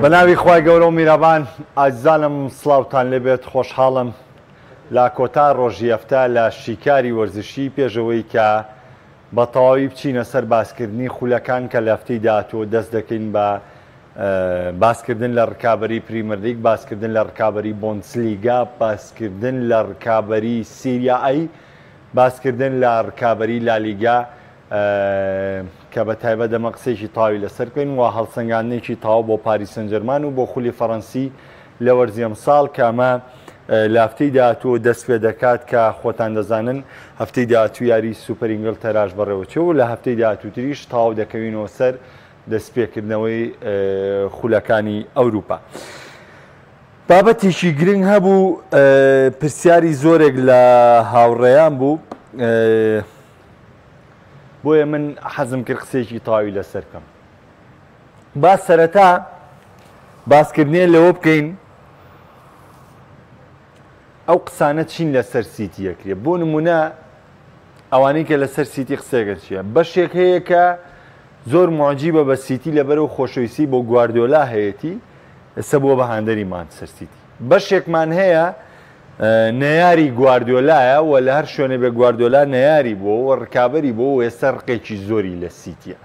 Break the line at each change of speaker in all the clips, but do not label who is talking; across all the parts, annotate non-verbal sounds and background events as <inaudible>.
بەناوی خی گەورە و میرەبان ئازانم سلااوان لەبێت خۆشحاڵم لا کۆتا ڕۆژیەفتە لە شیکاری وەرزشی پێشەوەی کە بە تەواوی بچینە سەر باسکردنی خولەکان کە لەفتەی دااتۆ دەست دەکەین بە باسکردن لە ڕکابی پریمەردیک باسکردن لە ڕکابی بۆنسلیگا باسکردن لە ڕکابی سیریایی باسکردن لە ڕکابی لالیگا کە بە تایبە دەمە قسێکی تاوی لەسەر بکەین و هەڵسەنگانێکی تاو بۆ پاری سنجەرمان و بۆ خولی فەڕەنسی لە وەرزیەم ساڵ کامە لافتەی داهاتوە دەست پێ دەکات کە خۆتان دەزانن هەفتەی داهاتوو یاری سوپەرینگل تەراژ بەڕێوەچە و لە هەفتەی داهاتووتریش تاو دەکەوینەوە سەر دەستپێکردنەوەی خولەکانی ئەوروپا. بابەتیشی گرنگ هەبوو پرسیاری زۆرێک لە هاوڕێیان بوو بۆیە من حەزم کرد قسێکی تاوی لەسەر بکەم با سەرەتا باسکردنیە لەوە بکەین ئەو قسانە چین لەسەر سیتی یەکرێ بۆ نمونە ئەوانەی کە لەسەر سیتی قسێگە چیە بەشێک هەیە کە زۆر معجیبە بە سیتی لەبەرەوە خۆشویسی بۆ گواردۆلا هەیەتی سە بۆ بەهاندەریمان سەر سیتی بەشێکمان هەیە نەیاری گواردۆلایە و لە هەر شوێنێ بە گواردۆلا نەیاری بووە و ڕکابی بۆ و ئێستا ڕقێکی زۆری لە سیتیە.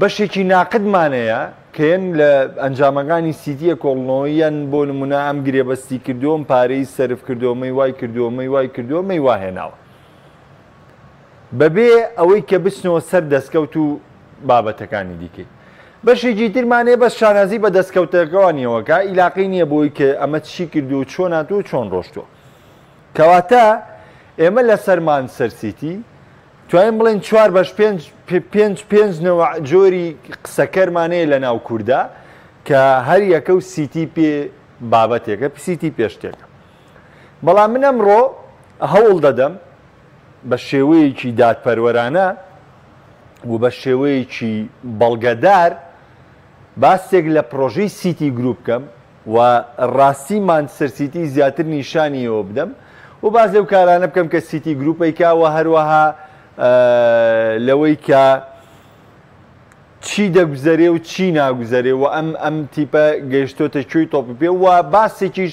بەشێکی ناقدمانەیە کەێن لە ئەنجامەکانی سیتیە کۆڵنۆیەن بۆ نمونە ئەم گرێبەستی کردوم پارەی سرف کردومەی وای کردومەی وای کردومەی واهێناوە. بەبێ ئەوەی کە بچنەوە سەر دەستکەوت و بابەتەکانی دیکەیت. بەشی جیترمانێ بەس شانازی بە دەستکەوتەکەوانیەوەکە ئیلاقی نییە بۆی کە ئەمە چی کردو و چۆن ناتو و چۆن ڕۆشتووە کەواتە ئێمە لە سەرمان سەرسیتی توانین بڵێن چوار بەش پێنج پێنج جۆری قسەکەرمانەیە لە ناو کووردا کە هەر یەکە و سیتی پێ بابەتێکە پسیتی پێشتێکە بەڵام من ئەمڕۆ هەوڵ دەدەم بە شێوەیەکی دادپەروەرانە و بە شێوەیەکی بەڵگەدار باسێک لە پرۆژەی سیتی گروپکەم و ڕاستیمان سەرسیتی زیاتر نیشانیەوە بدەم و باز لەو کارانە بکەم کە سیتی گروپێکاوە هەروەها لەوەی کە چی دەگوزەرێ و چی ناگوزەرێ و ئەم ئەم تیپە گەیشتۆتە کوێی تۆپی پێ و باسێکیش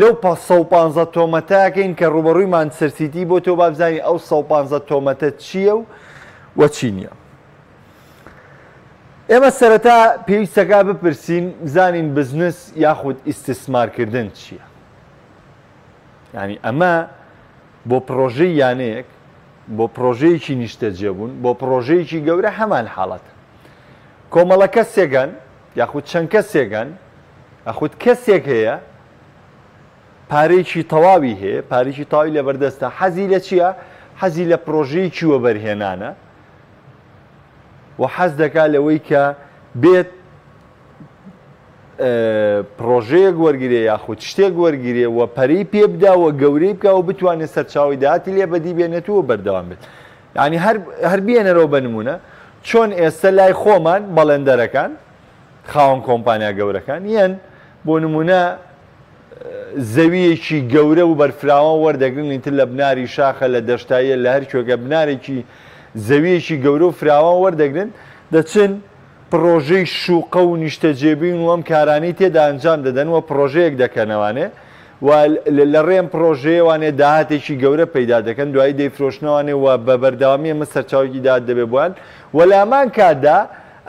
لەو 1500 تۆمەتاکەین کە ڕوبەڕوویمان سەرسیتی بۆ تۆ بابزانانی ئەو 1500 تۆمەتە چییە و وە چی نییە ئێمە سەرەتا پێویستەکە بپرسین زانین بزنس یاخود ئیسیسمارکردن چییە؟ ینی ئەمە بۆ پرۆژەی یانەیەک بۆ پرۆژەیەکی نیشتەجێبوون بۆ پرۆژەیەکی گەورە هەمان حاڵەت. کۆمەڵە کەسێگەن یاخود چەند کەسێگەن ئەخود کەسێک هەیە پارێکی تەواوی هەیە پارێکی تاوی لە بەردەستە حەزی لە چییە؟ حەزی لە پرۆژەیەکی وەبەرهێنانە و حەز دەکا لەوەی کە بێت پرۆژەیەک وەرگێ یاخود شتێک وەرگێ و پەری پێ بداوە گەورەی بکە و بتوانێت سەرچاوی داتی لێ بەدی بێنێتەوە بەردەوام بێت ینی هەر بێنەرەوە بنمونە چۆن ئێستا لای خۆمان بەڵندەرەکان خاوەن کۆمپانیا گەورەکان یەن بۆ نمونە زەویەکی گەورە و بەرفراوان وەردەگرنی تر لە بناری شاخە لە دەشتاییە لە هەر کوێگە بنارێکی زەویەکی گەورە و فراوان وەردەگرن دەچن پرۆژەی شوقە و نیشتە جێبین و ئەم کارانی تێدا ئەنجام دەدەن وە پرۆژەیەک دەکەنەوانێ لە ڕێم پرۆژەیەوانێ داهاتێکی گەورە پەیدا دەکەن دوایی دەیفرۆشنەوانێ و بە بەرداوامی ئەمە سەرچاوی دا دەبێ بووان وەلامان کادا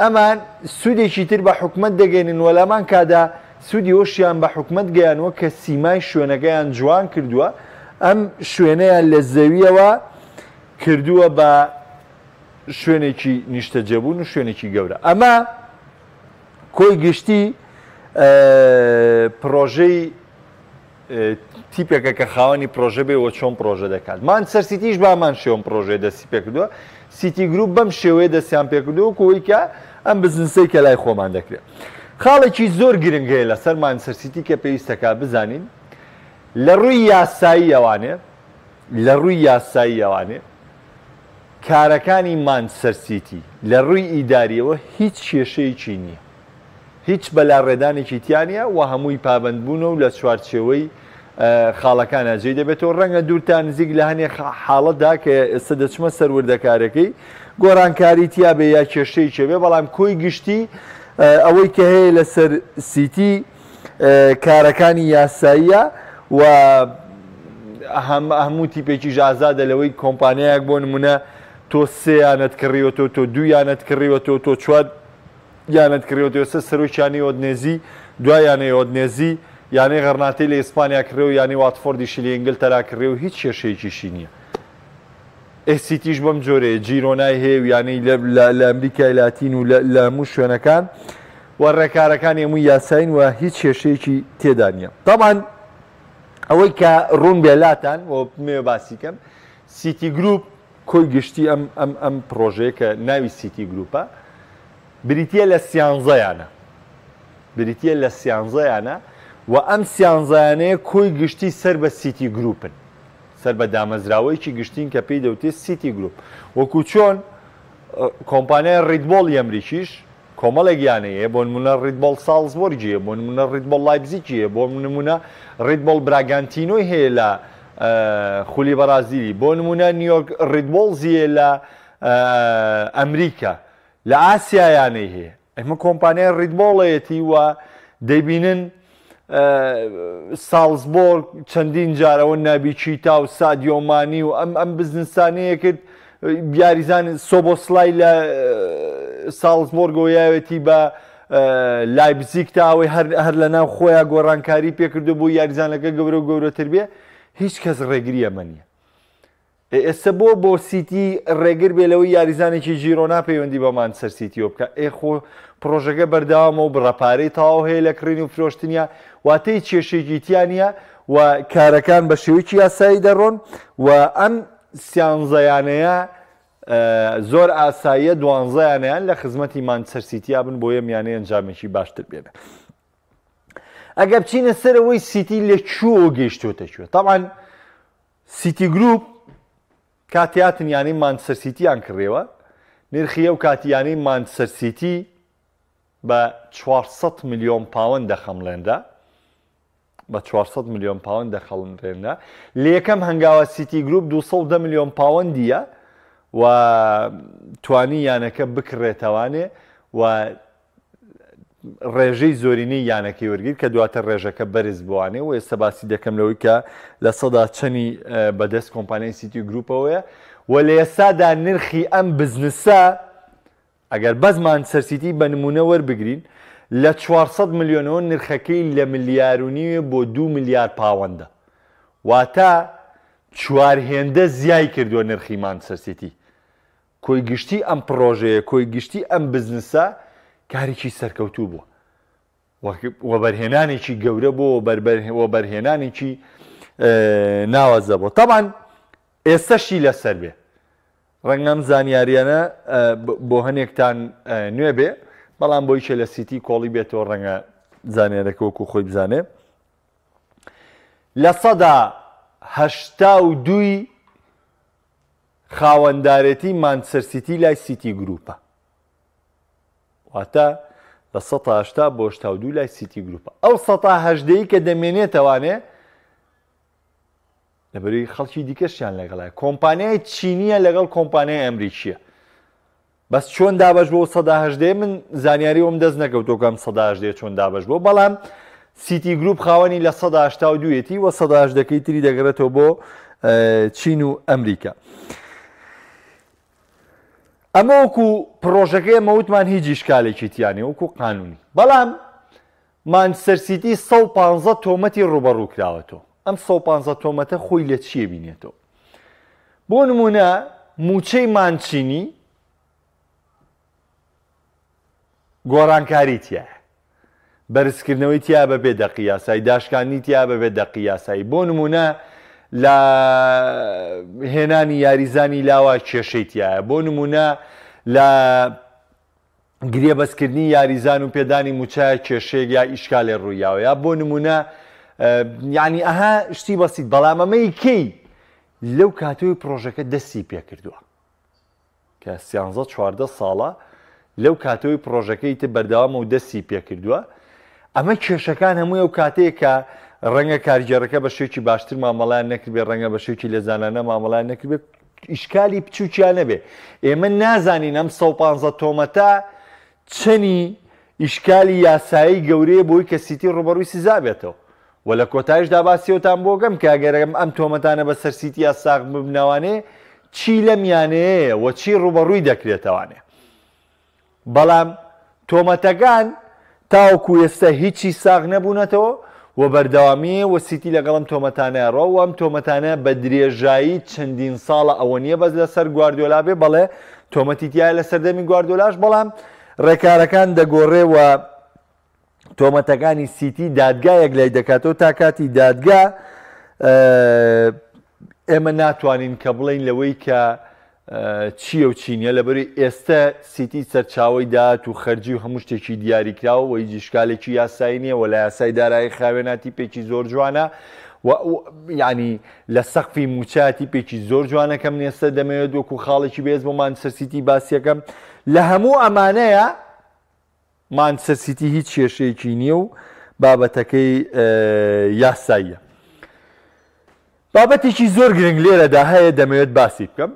ئەمان سوودێکی تر بە حکومت دەگەێنن وەلامان کادا سوودی ئۆشیان بە حکومت گەیانەوە کە سیمای شوێنەکەیان جوان کردووە ئەم شوێنەیان لە زەویەوە کردووە بە شوێنێکی نیشتە جێبوون و شوێنێکی گەورە ئەمە کۆی گشتی پرۆژەی تیپێکە کە خاوەنی پرۆژە بێەوە چۆن پرۆژە دەکات مان سەرسیتیش بامان شێوم پرۆژێ دەسی پێکردووە سیتی گروپ بەم شێوەیە دەستیان پێکردووە کۆیکە ئەم بزنسەی کە لای خۆمان دەکرێت خاڵێکی زۆر گرنگەیە لە سەرمان سەرسیتی کە پێویستەکە بزانین لە ڕووی یاسایی ئەوانێ لە ڕووی یاسایی ئەوانێ کارەکانی مانسەرسیتی لە ڕووی ئیداریەوە هیچ کێشەیەکی نییە. هیچ بەلا ڕێدانێکی تیانە و هەمووی پابندبوون و لە چوارچێوەی خاڵەکان ئەجێ دەبێتەوە ڕەنگە دوورتان نزیک لە هەنێ حاڵەتدا کە ئێستا دەچمە سەروردەکارەکەی گۆرانکاری تیا بێ یا کێشەی چێبێ بەڵام کۆی گشتی ئەوەی کە هەیە لەسەر سیتی کارەکانی یاساییە و هەموو تیپێکی ژازادە لەوەی کۆمپانیایەک بۆ نمونە تۆ سیانەت کڕیوە تۆ تۆ دویانەت کڕیوە تۆ تۆ چوار یانت کڕیوە دێسە سەرچانی ئۆدنێزی دوایانەی ئۆدنێزی یانەی غەرناتی لە ئیسپانیا کڕێ و یانی واتفۆردیشی لە ئنگل تەرا کڕێ و هیچ کێشەیەکیشی نییە. ئەسیتیش بەم جۆرەیە جیرۆنای هەیە و یانەی لە ئەمریکای لاتین و لە هەموو شوێنەکان وەڕێکارەکان هەموو یاساین و هیچ کێشەیەکی تێدانە. تامان ئەوەی کە ڕوون بێلاتان و مێ باسیکەم سیتی گروپ کۆی گشتی ئەم ئەم ئەم پرۆژەیەکە ناوی سیتی گروپە بریتە لە سیانزەیانە بریتە لە سیانزەیانە و ئەم سیانزانەیە کۆی گشتی سەر بە سیتی گروپن سەر بە دامەزراوەیکی گشتین کە پێی دەوتێت سیتی گروپ وەکو چۆن کۆمپانیای ڕیدبۆڵ ئەمریکیش کۆمەڵێک یانەیە بۆ منە ڕیدبڵ ساڵز بۆرجە بۆ منە ڕیدبڵ لایبزیکیە بۆ منمونە ڕیدبڵ براگانتینۆی هەیە لە خولی بەرازیلی بۆ نمونە نیویۆرک ڕیدبۆڵزیە لە ئەمریکا لە ئاسیایانەی هەیە ئەمە کۆمپانیای ڕیدبۆڵەتی وە دەبینن ساڵزبۆر چەندین جارەوە نابیچی تا و سادیۆمانی و ئەم ئەم بزنسانەیە کرد یاریزان سۆبۆسلای لە ساڵزبۆرگۆیاوێتی بە لایبزیک تاوەی هەر لە ناو خۆیان گۆڕانکاری پێکردو بوو یاریزانەکە گەورە و گەورەتر بێ هیچ کەس ڕێگریە منە ئێستا بۆ بۆ سیتی ڕێگر بێ لەوەی یاریزانێکی ژیرۆنا پەیوەندی بەمان سەر سیتیۆ بکە ئێخۆ پرۆژەکە بەرداوامەوە بڕەپارەی تاو هەیە لە کڕین و فرۆشتنیە واتەی کێشێکی تیانە و کارەکان بە شێوکی یاسایی دەڕۆن و ئەم سیانزەیانەیە زۆر ئاساییە دوانزایانیان لە خزمەتی مانچەرسیتیا بن بۆ یە میانەیە ئەنجامێکی باشتر بێنە. ئەگە بچینە سەرەوەی سیتی لە چوە گەیشتوتە کوێ تاوان سیتی گروپ کاتیاتن یانی مانسەرسیتیان کڕێوە نرخیە و کاتیانی مانسەرسیتی بە 400 میلیۆن پاوەند دەخەمڵێندا بە 400 میلیۆن پاوەند دەخەڵندێندا لە یەکەم هەنگاوە سیتی گروپ 210 میلیۆن پاوەندیە و توانی یانەکە بکڕێتەوانێ و ڕێژەی زۆرینەی یانەکەی وەرگیر کە دواتە ڕێژەکە بەرز بوانێ و ئێستا باسی دەکەم لەوەی کە لە سەدا چەنی بەدەست کۆمپانیای سیتی گروپەوەیە و لە ئێستادا نرخی ئەم بزنسە ئەگەر بەزمان سەرسیتی بە نمونە وەربگرین لە 400 میلیۆنەوە نرخەکەی لە ملیارونیوێ بۆ دو میلیارد پاوەندە واتە چوارهێندە زیای کردووە نرخیمان سەرسیتی کۆی گشتی ئەم پرۆژەیە کۆی گشتی ئەم بزنسە کارێکی سەرکەوتوو بوو وەبەرهێنانێکی گەورە بۆ وەبەرهێنانێکی ناوازە بۆ تاوان ئێستەشی لەسەر بێ ڕەنگەم زانیاریانە بۆ هەنێکتان نوێ بێ بەڵام بۆیشە لە سیتی کۆڵی بێتەوە ڕەنگە زانێرەکە وەکو خۆی بزانێ لە سەداهشتا و دوی خاوەنددارەتی مانسەرسیتی لای سیتی گروپە واتە لە ١هشتا بۆشتا دو لای سیتی گروپە ئەو سەهدەی کە دەمێنێتەوانێ لەبەری خەڵکی دیکەشیان لەگەڵای کۆمپانیای چینیە لەگەڵ کۆمپانیای ئەمریکیە بەس چۆن دابش بۆ سەداهدەیە من زانیاری وم دەست نەکەوتۆکەم سەداهدێ چۆن دابش بۆ بەڵام سیتی گروپ خاوەنی لە سەداشتا و دوێتی وە سەداهدەکەی تری دەگەڕێتەوە بۆ چین و ئەمریکا. ئەمە وەکو پرۆژەکەی مەوتمان هیچ ئیشکالێکی تیانی وەکو قانونی بەڵام مانسەرسیتی 115 تۆمەتی ڕوبەڕوو کراوەتەوە ئەم 115 تۆمەتە خۆی لە چیە بینێتەوە بۆ نمونە موچەی مانچینی گۆڕانکاری تیا بەرزکردنەوەی تیا بە بێ دەقییاسایی داشکانی تیا بە بێ دەقییاسایی بۆ نمونە لە هێنانی یاریزانی لاوە کێشەیتیایە بۆ نمونە لە گرێ بەسکردنی یاریزان و پێدانی موچایە کێشەیە یا ئیشکالێ ڕوویاوە یا بۆ نمونە ینی ئەها شتی بەسییت بەڵام ئەمەی کەی لەو کاتوی پرۆژەکە دەستی پێ کردووە کە سیانزە چواردە ساڵە لەو کاتەوەی پرۆژەکەی تە بەرداوام و دەستی پێ کردووە ئەمە کێشەکان هەموو ئەو کاتەیە کە ڕەنگە کارگەرەکە بە شێکی باشتر مامەڵیان نەکردێ ڕەنگە بە شێکی لە زانانە مامەڵیان نەکردێت ئیشکالی بچووکیان نەبێ ئێمە نازانین ئەم 1500 تۆمەتا چنی ئیشکالی یاسایی گەورەیە بۆی کە سیتی ڕوبەڕووی سزابێتەوە و لە کۆتایشدا باسیەوەتان بۆ گەم کاگەرەگەم ئەم تۆمەتانە بە سەرسیتی یا ساق ببنەوانێ چی لە میانەیە و چی ڕوبەڕووی دەکرێتەوانێ بەڵام تۆمەتەکان تاوکو ئێستا هیچی ساغ نەبوونەتەوە وە بەردەوامی وەسیتی لەگەڵم تۆمەتانە ڕەوە ئەم تۆمەتانە بە درێژایی چەندین ساڵە ئەوە نییە بەس لەسەر گواردۆلا بێ بەڵێ تۆمەتیتیای لە سەردەمی گواردۆلاش بەڵام ڕێکارەکان دەگۆڕێەوە تۆمەتەکانی سیتی دادگایەک لای دەکاتەوە تا کاتی دادگا ئێمە ناتوانین کە بڵین لەوەی کە چییە و چینیە لەبەری ئێستا سیتی سەرچاوی دات و خەرجی و هەموو شتێکی دیاریکراوە و ئیجیشکالێکی یاسایی نییە و لە یاسای دارایی خاوێناتی پێکی زۆر جوانە ینی لە سەقفی موچاتی پێکی زۆر جوانەکەم نێستا دەمەوێت دوکو خاڵێکی بێز بۆ مانسەرسیتی باسیەکەم لە هەموو ئەمانەیە مانسەرسیتی هیچ کێشەیەکی نییە و بابەتەکەی یاساییە. بابەتێکی زۆر گرنگ لێرەدا هەیە دەمەوێت باسی بکەم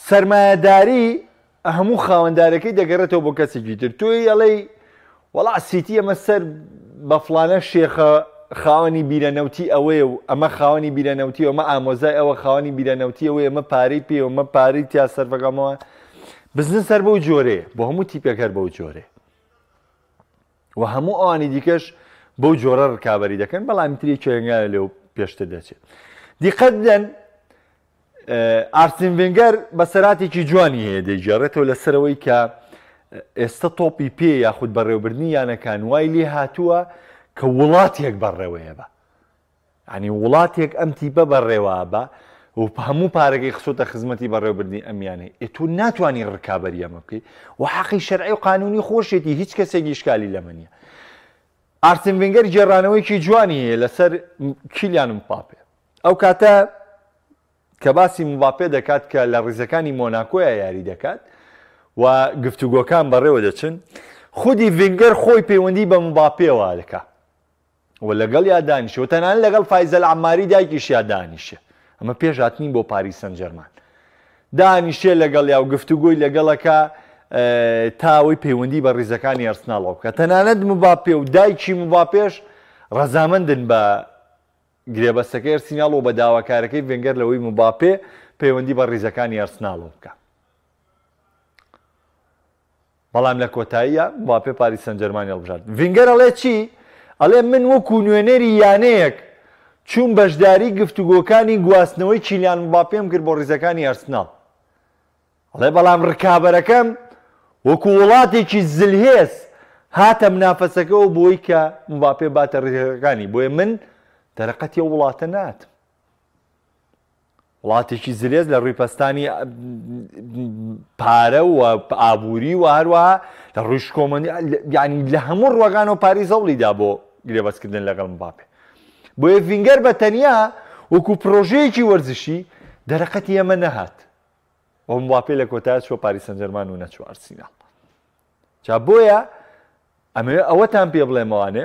سرمایهداری هەموو خاوەندارەکەی دەگەڕێتەوە بۆ کەسێکی تر توی ئەڵێ وڵا سیتی ئەمە سەر بە فلانە شێخە خاوەنی بیرەنەوتی ئەوەیە و ئەمە خاوەنی بیرەنەوتی ئەمە ئامۆزای ئەوە خاوەنی بیرەنەوتی ئەوەی ئەمە پارەی پێوەمە پارەی تیا سەرربگەمەوە بزن سەر بەو جۆرێ بۆ هەموو تیپێکەر بەو جۆرێ و هەموو ئەوانی دیکەش بەو جۆرە ڕکابی دەکەن بەڵام تری کوێنگە لێو پێشتر دەچێت دیقەت دەن ئارسین ڤنگەر بە سەراتێکی جوانی هەیە دەیجارڕێتەوە لەسەرەوەی کە ئێستا تۆپی پێ یاخود بەڕێوبرنی یانەکان وای لێ هاتووە کە وڵاتێک بەڕێوەیە بە ینی وڵاتێک ئەمتی بە بەڕێوە بە و هەموو پارەکەی خسوتە خزمەتی بەڕێوبردنی ئەمیانەی ئێ تو ناتوانانی ڕکابەری ئەمە بکەیت و حەقی شەرعی و قانونی خۆشێتی هیچ کەسێکی شکالی لە منە ئارسین ڤنگەر جێڕانەوەیکی جوانی هەیە لەسەر کیلیان و پاپێ ئەو کاتە کە باسی مباپێ دەکات کە لە ڕیزەکانی مۆناکۆیە یاری دەکات و گفتوگۆکان بەڕێوە دەچن خودی ڤنگەر خۆی پەیوەندی بە مباپێەوە دەکە و لەگەڵ یا دانیشەوە تەنان لەگەڵ فیزەل ئەماری دایکیشیا دانیشە ئەمە پێشاتنی بۆ پاری سنجەرمان دانیشێ لەگەڵ یا و گفتوگۆی لەگەڵەکە تاوەی پەیوەندی بە ڕیزەکانی ئەرسناڵەوە بکە تەنانەت مباپێ و دایکی مباپێش ڕەزامەندن بە گرێبەستەکە ئەرسینال و بە داواکارەکەی ڤنگەر لەوەی مباپێ پەیوەندی بە ڕیزەکانی ئەرسناڵۆ بکە. بەڵام لە کۆتاییە باپێ پاری سنجەرمانی هەڵبژات. ڤنگەر ئەڵێ چی؟ ئەڵێ من وەکو نوێنەری یانەیەک چوون بەشداری گفتوگۆکانی گواستنەوەی چیلیان باپێم کرد بۆ ڕیزەکانی ئەرسناڵ. ئەڵێ بەڵام ڕکابەرەکەم وەکو وڵاتێکی زلهێز هاتە منافەسەکە و بۆی کە مباپێ باتە ڕێەکانی بۆیە من دەرەقەت یە وڵاتە نات. وڵاتێکی زلێز لە ڕووی پستانی پارە و ئابووری و هەروە لە ڕووی شکۆمەنی ینی لە هەموو ڕوەگان و پاری زەڵیدا بۆ گرێبەستکردن لەگەڵ باپێ. بۆیە ڤینگەر بە تەنیا وەکو پرۆژەیەکی وەرزشی دەرەقەتی ئەمە نەهات. ئەوم واپێ لە کۆتای چۆ پاری سنجەرمان و نەچوارسینا. چا بۆیە ئەمە ئەوەتان پێ بڵێمەوانێ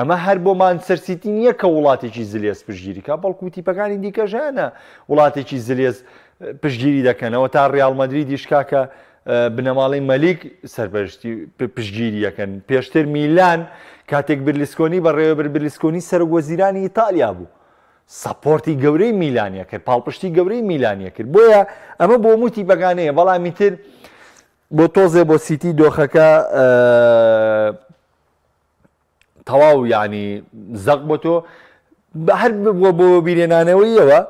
ئەمە هەر بۆمان سەرسیتی نییە کە وڵاتێکی زلێس پشگیریکە بەڵکو تیپەکانی دیکەژانە وڵاتێکی زلێس پشگیری دەکەنەوە تا ڕالمەدرری دیشکاکە بنەماڵی مەلیک سربەشتی پشگیریەکەن پێشتر میلان کاتێک برلیسکۆنی بە ڕێوە برلیسکۆنی سەرگۆزیرانی ئیتالیا بوو. سپۆرتی گەورەی میلانیە کرد پاڵپشتی گەورەی میلانیە کرد بۆیە ئەمە بۆ موتی بەگانەیە بەڵامیتر بۆ تۆزێ بۆ سیتی دۆخەکە تەواو ینی زەق بۆ تۆ بە هەر بووە بۆ بیرێنانەوەیەوە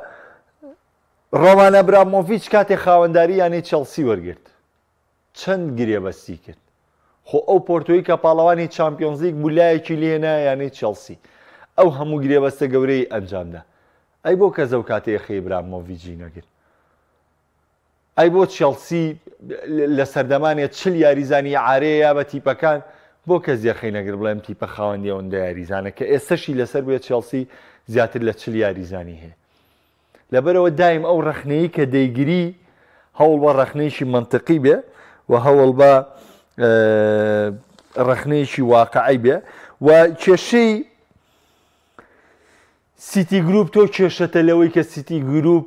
ڕۆمانە برامۆفیچ کاتێک خاوەنداری یانەی چەلسی وەرگرت چەند گرێبەستی کرد خۆ ئەو پۆرتۆی کە پاڵەوانی چمپیۆنزیک بولایەکی لێنا یانەی چەلسی ئەو هەموو گرێبەستە گەورەی ئەنجامدا ئەی بۆ کە زەو کاتەیە خێ برامۆڤجی نەگرت ئەی بۆ چێلسی لە سەردەمانێت چل یاریزانی عارەیە بە تیپەکان بۆ کە زیەخی نەگر بڵێم تیپە خاوەندیەوەن دا یاریزانە کە ئێستەشی لەسەر بێت چێڵسی زیاتر لە چل یاریزانی هەیە لەبەرەوە دایم ئەو ڕخنەی کە دەیگیری هەوڵ بە ڕخنەیشی منطقی بێ و هەوڵ بە ڕخنەیەشی واقعی بێ و کێشەی سیتی گرروپ تۆ کێشەتە لەوەی کە سیتی گرروپ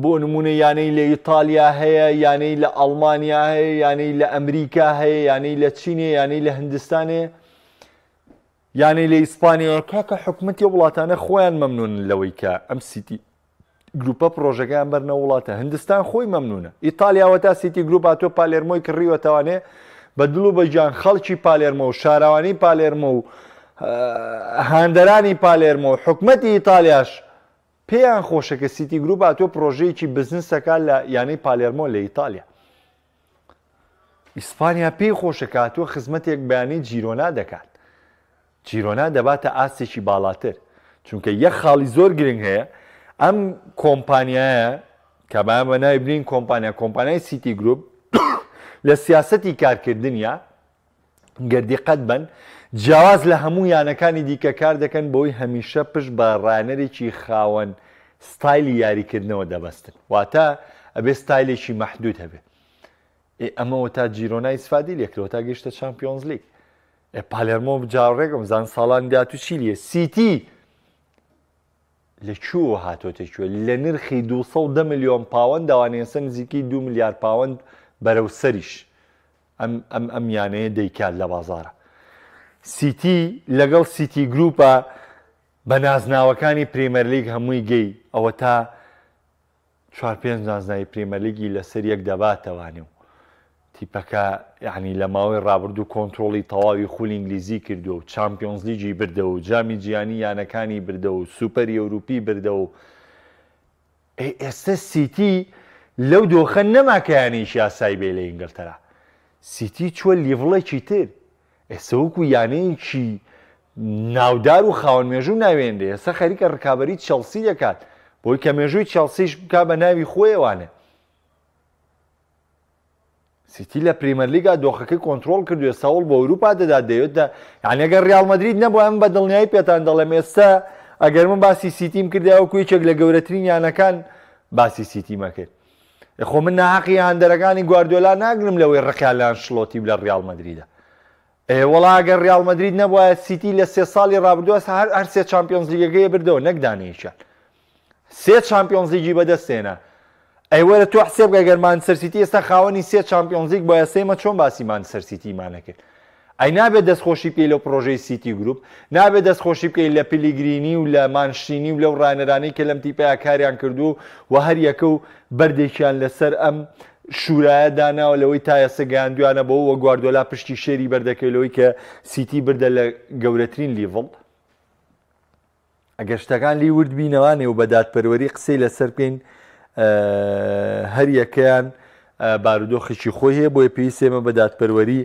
بۆ نمونە یانەی لە ئیتالیا هەیە یانەی لە ئەڵمانیا هەیە یانەی لە ئەمریکا هەیە یانەی لە چینێ یانەی لە هندستانێ یانەی لە ئیسپانیا کاکە حکومتی وڵاتانە خۆیان مەمنون لەوەی کە ئەم سیتی گروپە پرۆژەکەیان بەرنە وڵاتە هندستان خۆی مەمنونە ئیتالیاوە تا سیتی گروپا تۆ پالێرمۆی کڕیوەتەوانێ بە دڵ و بەجان خەڵکی پالێرمە و شاراوانی پالێرمە و هاندەرانی پالێرمە و حکومەتی ئیتالیاش پێیان خۆشەکە سیتی گروپ تۆ پرۆژەیەکی بزنسەکە لە یانەی پالێرمۆ لە ئیتالیا ئیسپانیا پێی خۆشەکاتوە خزمەتێک بەیانەی جیرۆنا دەکات جیرۆنا دەباتە ئاسێکی باڵاتر چونکە یەک خاڵی زۆر گرنگ هەیە ئەم کۆمپانیایە کە بە نای برین کۆمپانیا کۆمپانیای سیتی گروپ <coughs> لە سیاستی کارکردنیا گردیقەت بن جیاواز لە هەموو یانەکانی دیکە کار دەکەن بۆی هەمیشە پشت بە ڕانەرێکی خاوەن ستایلی یاریکردنەوە دەبەستن واتە ئەبێ ستایلێکی مەحدود هەبێت ئەمەەوە تا جیرۆنای سفادی لێکرەوە تا گەشتە چمپیۆنز لیگ پالێرمۆ بجارڕێکم زان ساڵان دا تو چیلیە سیتی لە چوە هاتۆتەکوێ لە نرخی 200 میلیۆن پاوەند داوانێسە نزیکی دو میلیارد پاوەند بەرەو سەریش ئەم یانەیە دەیکات لە بازارە سیتی لەگەڵ سیتی گروپە بە نازناوەکانی پریمەرلیگ هەمووی گەی ئەوە تا چوار پێنج نازنایی پریمەلیگی لەسەر یەک دەباتەوانی و تیپەکە یعنی لە ماوەی ڕابرد و کۆنتترۆلی تەواوی خولی ئینگلیزی کردو و چمپیۆنز لیجی بردە و جامی جیانی یانەکانی بردە و سوپەری ئەوروپی بردە و ئێستا سیتی لەو دۆخە نەماکەیانی یاسای بێ لە ئینگلتەرا سیتی چوە لیڤڵێکی تر ئێسەوەکو یانەیەکی ناودار و خاوەن مێژوو ناوێنێ ئێستا خەریکە ڕکابی چەلسی دەکات بۆی کە مێژووی چەلسیش بک بە ناوی خۆیوانە سیتی لە پریمەرلیگا دۆخەکەی کۆنتترۆل کردوێ ساوڵ بە ئەوروپا دەدا دەوێتدا یانەگەر ریالمەدرید نەبووە ئەم بە دڵنیایی پێتان دەڵێم ئێستا ئەگەر من باسی سیتیم کردیاوە کوچێک لە گەورەترین یانەکان باسی سیتیمەکرد خۆ من ناحقی هەندەرەکانی گواردۆلا ناگرم لەوەی ڕخیالیان شلۆتی لە ریالمەدریدا وڵاگەر ریال مدرید نەبووە سیتی لە سێ ساڵی ڕابردووە هەر هەر سێ چمپیۆنز لیگەکەی بردەوە نەکدانیشە سێ چمپیۆنز لیگی بەدەستێنە ئەیوەرە تو حسێ بگەگەرمان سەرسیتی ئێستا خاوەنی سێ چمپیۆنزیک بۆ ئەسێمە چۆن باسیمان سەرسیتیمانەکرد ئەی نابێت دەستخۆشی پێی لە پرۆژەی سیتی گروپ نابێت دەستخۆشی بکەی لە پلیگرینی و لە مانشینی و لەو ڕانەرانەی کە لەم تیپیا کاریان کردو و هەر یەکە و بەردێکیان لەسەر ئەم شورایە داناوە لەوەی تایەسە گەیاندویانە بەەوە وە گواردۆلا پشتی شێری بەردەکەلەوەی کە سیتی بردە لە گەورەترین لیڤڵ ئەگەشتەکان لی ورد بینەوانێ و بەدادپەروەری قسەی لەسەر پێین هەر یەکەیان بارودۆخیشی خۆی هەیە بۆی پێویستێمە بەدادپەروەری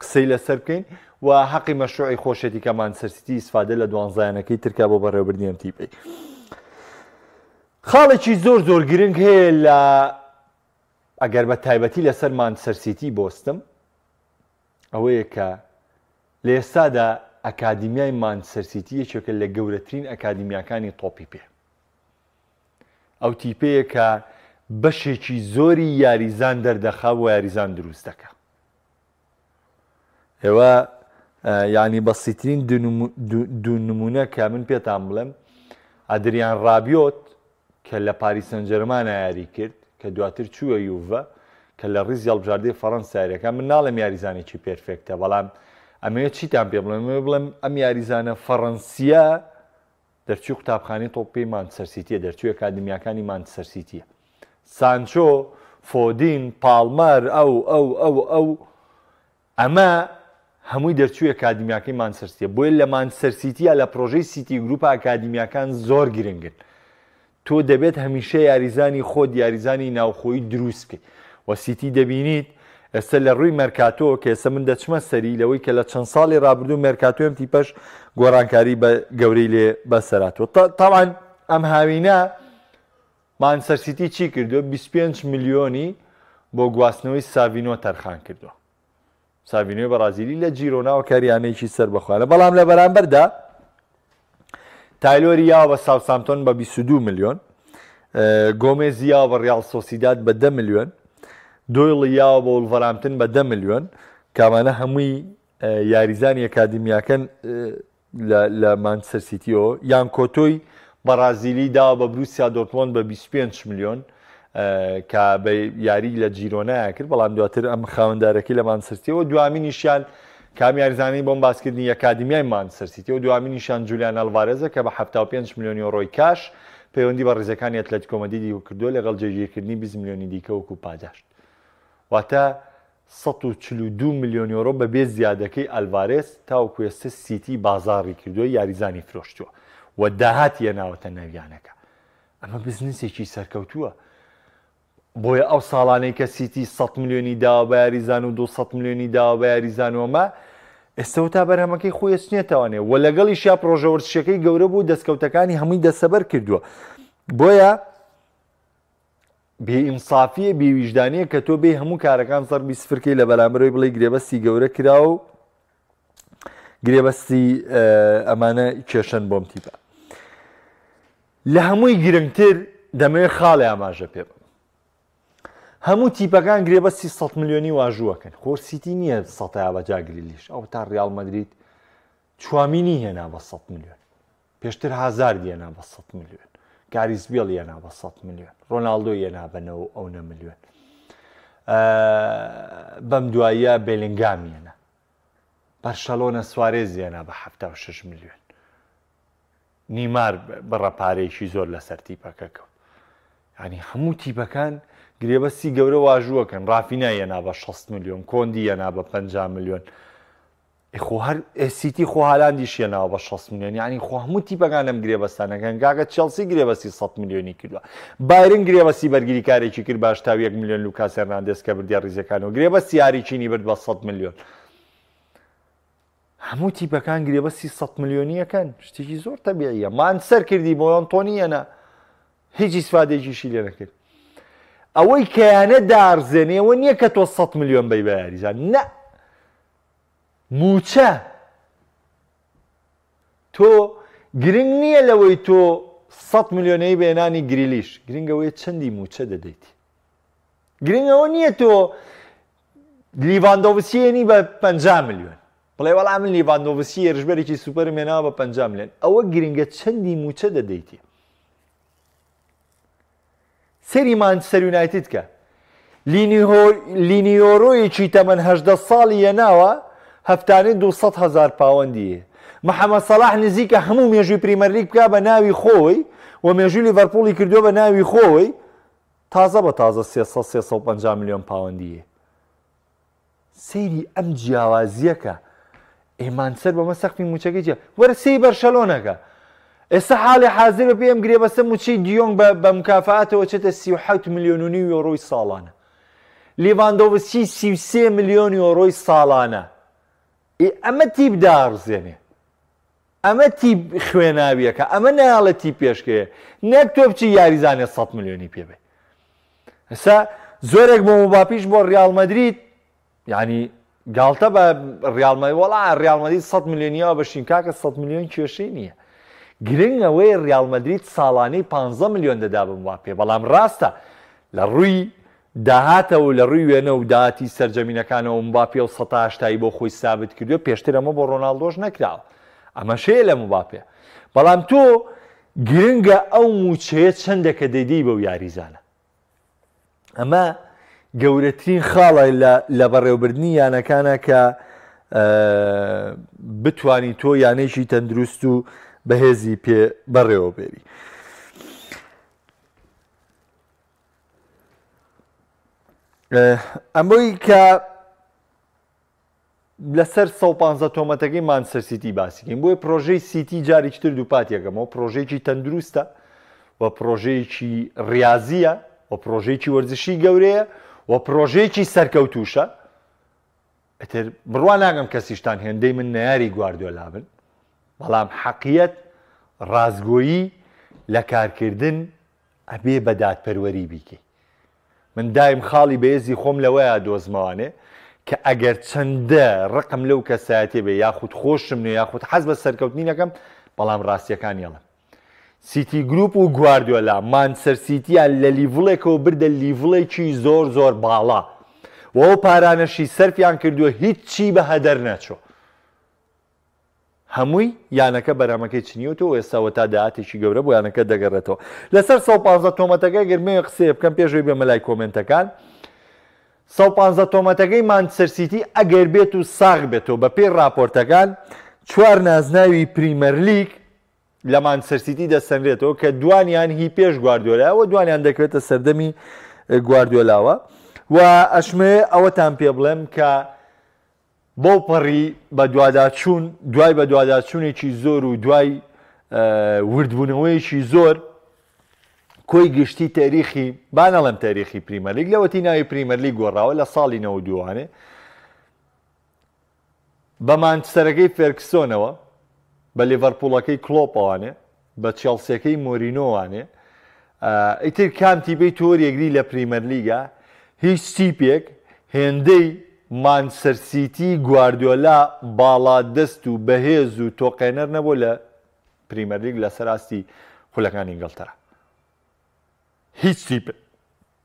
قسەی لەسەر بکەین و حەقی مەشوعی خۆشێتی کەمان سەرسیتی ئیسفادە لە دوانزایەنەکەی ترکا بۆ بەڕێوبردنیەتی پێی. خاڵێکی زۆر زۆر گرنگ هەیە لە ئەگەر بە تایبەتی لەسەرمان سەرسیتی بستم ئەوەیە کە لە ئێستادا ئەکادمیای مانسەرسیتی یەکێکە لە گەورەترین ئەکادمیەکانی تۆپی پێ ئەو تیپەیە کە بەشێکی زۆری یاریزان دەردەخا و یاریزان دروست دەکە ئێوە ینی بەسیترین دو نمونە کە من پێتان بڵێم ئەدریان ڕابیۆت کە لە پاریسەن جەرمان یاری کرد کە دواتر چووە یوڤە کە لە ڕیز یاڵبژاردی فەەنسیارەکە من ناڵم یاریزانێکی پرفێکتە بەڵام ئەمەیە چیتان پێ بڵێم بڵێم ئەم یاریزانە فەڕەنسیە دەرچوو قوتابخانی تۆپی مانسەرسیتیە دەرچووی کادمیەکانی مانسەرسیتیە سانچۆ فۆدین پاڵمار ئەو ئەو ئەو ئەو ئەمە هەمووی دەرچووی کادمیەکەی مانسەرسیە بۆیە لە مانسەرسیتیە لە پرۆژەی سیتی گروپ ئاکادمیەکان زۆر گرنگن. تۆ دەبێت هەمیشە یاریزانی خۆت یاریزانی ناوخۆی دروست بکەیت وەسیتی دەبینیت ئێستا لە ڕووی مەرکاتۆ کە ئێستا من دەچمە سەری لەوەی کە لە چەند ساڵی رابرردوو مەرکاتۆم تی پەش گۆرانکاری بە گەوری لێ بەسەراتەوە تاوان ئەم هاوینە مانسەرسیتی چی کردووە 25 میلیۆنی بۆ گواستنەوەی ساوینۆ تەرخان کردووە ساوینۆی بەرازیلی لە جیرۆناوە کاریانەیەکی سەر بخواە بەڵام لە بەرامبەردا تایلۆری یا بە ساوسامتۆن بە 22 میلیۆن گۆمێزی یا بە ڕیال سۆسیداد بە ده میلیۆن دۆیڵی یاوە بە وڵڤەرامتن بە ده میلیۆن کامانە هەمووی یاریزانی ئەکادمیاکەن لە مانسەرسییتیەوە یان کۆتۆی بەرازیلی داوە بە بروسیا دۆتلۆن بە 25 میلیۆن کە بە یاری لە جیرۆنایە کرد بەڵام دواتر ئەم خاوەندارەکەی لە مانسەرتیەوە دوامینیشیان کامیارزانانی بۆم باسکردنی ئەکادمیایمان سەرسیتی و دوامینیشان جولیان ئەلوارێزە کە بە 75 میلیۆنی ڕۆی کاش پەیوەندی بە ڕێزەکانی ئەتلەت کۆمەدیدی و کردو لەگەڵ جێگیرکردنی 20 میلیۆنی دیکە وکو پاداشت. واتە 142 میلیۆنی ئۆرۆ بە بێ زیادەکەی ئەلوارێز تاوکوێستە سیتی بازاری کردووە یاریزانی فرۆشتووە و داهات یە ناوەتە نەویانەکە. ئەمە بزنسێکی سەرکەوتووە بۆیە ئەو ساڵانەی کە سیتی 100 میلیۆنی داوا بە یاریزان و 200 میلیۆنی داوا بە یاریزانەوەمە ئێستا تا بەرهەمەکەی خۆی سنێتەوانێ و لەگەڵی شیا پرۆژەوەرشەکەی گەورە بوو دەستکەوتەکانی هەمووی دەسەبەر کردووە بۆیە بێئینسافیە بێویژدانیە کە تۆ بێ هەموو کارەکان سەر بیسفرکی لە بەلامبەرەوەی بڵی گرێبەستی گەورە کرا و گرێبەستی ئەمانە کێشەن بۆم تیپە لە هەمووی گرنگتر دەمەوێت خاڵی ئاماژە پێ بم هەموو تیپەکان گرێ بە 300 میلیۆنی واژووەکەن خۆرسیتی نییە سەتایا بەجاگری لیش ئەو تا ریال مدریت چوامینی هێنا بە 100 میلیۆن پێشتر هزار دیێنا بە 100 میلیۆن کاریزبیل یەنا بە 100 میلیۆن ڕۆناالدۆ یەنا بەنەوە ئەو نە میلیۆن بەم دواییە بێلنگامیەنە بەرشەلۆنە سوارێزیێنا بە 76 میلیۆن نیمار بڕەپارێکی زۆر لە سەرتیپەکە کەوت ینی هەموو تیپەکان گرێبەسی گەورە واژووەکەن ڕافینایەنا بە 6 میلیۆن کۆندیەنا بە 5 میلیۆن هەر سیتی خۆهالاندی شێناوە بە 6 میلیۆنی ینی خواهموتی بەگان لەم گرێبەستانەکەن گاگە چلسی گرێبەسی 100 میلیۆنی کردوە بارن گرێبەسی بەرگری کارێکی کرد باش تا 1 میلیۆن لوکاسەرناندس کە بردی ڕیزەکان و گرێبە سیاری چینی برد بە 100 میلیۆن هەموو تیپەکان گرێبەسی 100 میلیۆنیەکەن شتێکی زۆر تەبیعە مانسەر کردی بۆ ئەنتۆنیەنە هیچ ئیسفادێکیشی لێ نەکرد ئەوەی کەیانە دارزێنێەوە نییە کە تۆ 100 میلیۆن بی بەیاریزان نە موچە تۆ گرنگ نییە لەوەی تۆ 100 میلیۆنەی بێنانی گریلیش گرنگەوەی چەندی موچە دەدەیت گرنگەوە نییە تۆ لیڤاندۆڤسیێنی بە 50 میلیۆن بڵێ وەڵام من لیڤاندۆڤسی ێژبەرێکی سوپەر مێناوە بە 50 میلیۆن ئەوە گرنگە چەندی موچە دەدەیتی سەری مانچستەر یونایتید کە لینیۆرۆیەکی تەمەەن هەدە ساڵی یەناوە هەفتانە 200 هزار پاوەندیە محەممە سەلاح نزیکە هەموو مێژوی پریمەرلیک بکە بە ناوی خۆی و مێژوی لیڤەرپۆلی کردووە بە ناوی خۆی تازە بە تازە 350 میلیۆن پاوەندیە سەیری ئەم جیاوازیەکە ئێمانسەر بەمە سەخفی موچەکەی جە وەرە سی بەرشەلۆنەکە ئێستا حاڵی حاضرە پێم گرێ بەسە موچی دیۆنگ بە مکافاتەوە چێتە سی میلیۆنی یۆڕۆی ساڵانە لیڤاندۆڤسی سی میلیۆنی یۆڕۆی ساڵانە ئەمە تیب دارزێنێ ئەمە تیب خوێناویەکە ئەمە ناڵە تی پێشکەیە نەک تۆ بچی یاریزانێ 100 میلیۆنی پێبێ ئەسا زۆرێک بۆ مباپیش بۆ ریالمەدریت ینی گالتە بە ریالمەی وڵا ریالمەدی 100 میلیۆنیەوە بەشین کاکە 100 میلیۆن کێشەی نییە گرنگ ئەوەی ریالمەدریت ساڵانەی 15 میلیۆن دەدا بم وا پێ بەڵام ڕاستە لە ڕووی داهاتەوە لە ڕووی وێنە و داهاتی سرجەمینەکانەوە مباپی و 1970 بۆ خۆی سابت کردووە پێشتر ئەمە بۆ ڕۆناالدۆش نەکراوە ئەمە شێ لە مباپێ بەڵام تۆ گرنگە ئەو موچەیە چندێکە دەیدی بەو یاریزانە ئەمە گەورەترین خاڵی لە بەڕێوبردنی یانەکانە کە بتانی تۆ یانێکی تەندروست و بەهێزی پێ بەڕێوە بێری. ئەمەی کە لەسەر 150 تۆمەتەکەی مانسەرسیتی باسیکەین بۆی پرۆژەی سیتی جارێکتر دووپاتیەکەمەوە پرۆژێکی تەندروستە و پرۆژەیەکی ڕاضە و پرۆژێکی وەرزشی گەورەیە و پرۆژێکی سەرکەوتوشە ئەتر بڕوان ناگەم کەسیشتان هێندەی من نەیاری گواردۆلا بن بەڵام حەقیەت ڕازگۆیی لە کارکردن ئەبێ بەدادپەروەری بیکەی من دایم خاڵی بەێزی خۆم لەوەیە دۆزمەوانێ کە ئەگەر چەندە ڕقم لەو کەسایەتێ بێ یاخود خۆشم نێ یاخود حەز بە سەرکەوتنینەکەم بەڵام ڕاستیەکان یەڵم سیتی گروپ و گواردیۆلا مانسەرسیتیان لە لیڤڵێکەوە بردە لیڤڵێکی زۆر زۆر باڵا وەو پارانەشی سەرفیان کردووە هیچی بە هەدەر نەچۆ هەمووی یانەکە بەرامەکەی چنیوت و ئێستاوە تا دااتێکی گەورە بۆ یانەکە دەگەڕێتەوە لەسەر 150 تۆمەتەکە گرمێ قسێ بکەم پێشوی بێمە لای کۆمنتەکان 150 تۆمەتەکەی مانسەرسیتی ئەگەر بێت و ساغ بێتەوە بە پێی راپۆرتەکان چوار نازناوی پریمەرلیک لە مانسەرسیتی دەسەنرێتەوە کە دوانیان هی پێش گواردۆلاەوە دوانیان دەکرێتە سەردەمی گواردۆلاوە و ئەشمێ ئەوەتان پێ بڵێم کە بۆ پەڕی بە دوواداچوون دوای بە دوواداچوونێکی زۆر و دوای وردبوونەوەیکی زۆر کۆی گشتی تاریخی بانەڵم تاریخی پریمەرلیگ لەوەتی ناوی پریمەرلی گۆڕاوە لە ساڵی نەوە دووانێ بەمانچسەرەکەی فێرکسۆنەوە بە لێڤەرپوڵەکەی کلۆپەوانێ بە چێڵسیەکەی مۆرینۆوانێ ئیتر کامتی بی تۆریەگری لە پریمەرلیگا هیچ سیپێک هێندەی مانسەرسیتی گواردیۆلا باڵا دەست و بەهێز و تۆقێنەر نەبوو لە پریمەرلیگ لە سەراستی خولەکان ئینگلتەرا هیچ سیپ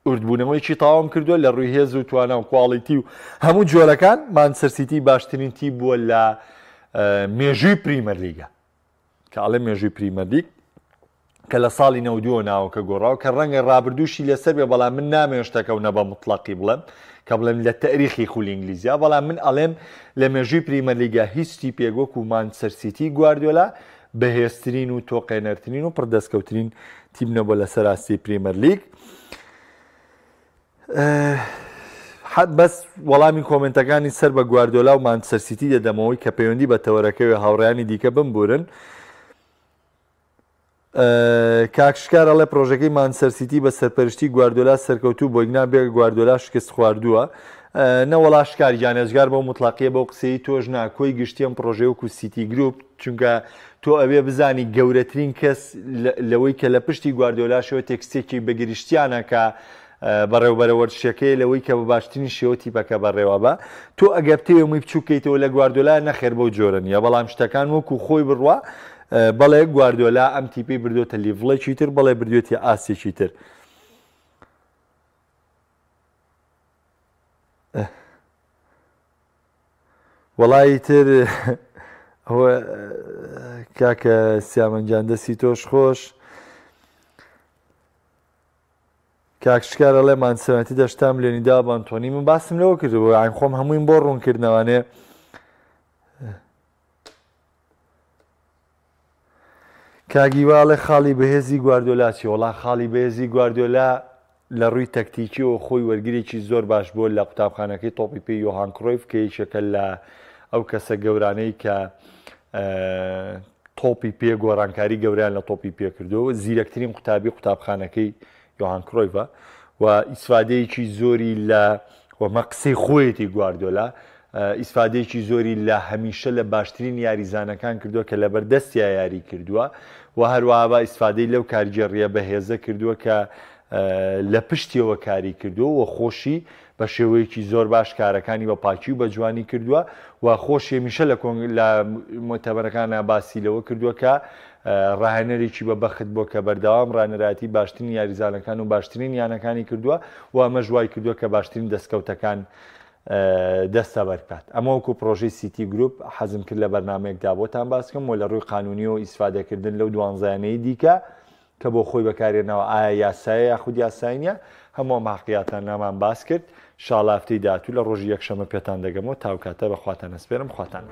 ئوردبوونەوەیکی تاوام کردووە لە ڕووی هێز و توانە و کوواڵیتی و هەموو جۆرەکان مانسەرسیتی باشترین تی بووە لە مێژووی پریمەرلیگە کە ئاڵێ مێژووی پریمەرلیگ کە لە ساڵی نەودیۆ ناوکە گۆڕاو کە ڕەنگە ڕابردووشی لەسەر بێ بەڵام من نامێشتەکەو نە بە مطلقی بڵم کە بڵێم لە تەریخی خولی ئینگلیزییا بەڵام من ئەڵێم لە مێژوی پریمەلیگا هیچی پێگۆک و مانسەرسیتی گواردۆلا بەهێستترین و تۆقێنەرترین و پردەستکەوترین تیمنە بۆ لە سەراستی پریمەر لیگ. حد بەس وەڵامی کۆمنتەکانی سەر بە گواردۆلا و مانسەرسیتی دەدەمەوەی کە پەیوەندی بە تەوەرەکەوێ هاوڕیانی دیکە بمبورن. کاکشکار ئەڵێ پرۆژەکەی مانسەرسیتی بە سەرپەرشتی گواردۆلا سەرکەوتوو بۆ گنا بێ گواردۆلا شکست خواردووە نەوەڵاشکار یانێزگار بۆ مطلاقیە بەو قسەی تۆژ ناکۆی گشتیم پرۆژەیە وکو سیتی گروپ چونکە تۆ ئەوێ بزانی گەورەترین کەس لەوەی کە لە پشتی گواردۆلا شەوە تێکسێکی بەگریشتیانەکە. بەڕێوبەرەوەرشەکەی لەوەی کە بە باشترین شێوتی بەکە بەڕێوابە تۆ ئەگەپتێ مووی بچووکەیتەوە لە گواردۆلا نەخێر بەو جۆرنیە بەڵام شتەکان وەکو خۆی بڕوە بەڵێ گواردۆلا ئەم تیپی بردوێتە لیڤڵێکی تر بەڵێ بردوێتی ئاسیێکی تر. وەڵی تر ئەوە کاکە سیامەنجان دەسی تۆش خۆش کاکشکارە لێمان سەتی دەشتا میلیۆنی دابان تۆنی من باسم لەوە کردەوە ئاین خۆم هەمووین بۆ ڕوونکردنەوانێ کاگیواڵێ خاڵی بەهێزی گواردۆلا چی وڵا خاڵی بەهێزی گواردۆلا لە ڕووی تەکتیکی و خۆی وەرگێکی زۆر باش بووە لە قوتابخانەکەی تۆپی پێی یۆهانکرۆیف کەیشەکە لە ئەو کەسە گەورانەی کە تۆپی پێ گۆڕانکاری گەوریان لە تۆپی پێکردو زیرەکترین قوتابی قوتابخانەکەی یۆهانکرۆیڤە و ئیسفادەیەکی زۆری لە وەمە قسەی خۆیەتی گواردۆلا ئیسفادەیەکی زۆری لە هەمیشە لە باشترین یاریزانەکان کردووە کە لە بەردەستیا یاری کردووە و هەروەها بە ئیسفادەی لەو کارجێڕیە بەهێزە کردووە کە لە پشتیەوە کاری کردووە و خۆشی بە شێوەیەکی زۆر باش کارەکانی بە پاکی و بە جوانی کردووە و خۆشیێمیشە لە کۆنگ لە مۆتەبەرەکان ناباسیلەوە کردووە کە ڕاهێنەرێکی بە بەخت بۆ کە بەرداوام ڕانەراتی باشترین یاریزانەکان و باشترین یانەکانی کردووە و ئەمە ژوای کردووە کە باشترین دەستکەوتەکان دەستە بەرکات ئەمە وەکو پرۆژی سیتی گروپ حەزم کرد لە بەرنمەیەکدا بۆتان باسکەم و لە ڕووی قانونی و ئیسفادەکردن لەو دوانزانەی دیکە کە بۆ خۆی بەکارێنەوە ئایا یاسایە یا خودی یاساینە هەموو ماقییاتان نامان باس کرد شاڵافتی دااتوو لە ڕۆژی یەکشەمە پێتان دەگەمەوە تاوکاتە بەخواتان ئەسپێرم خواتان.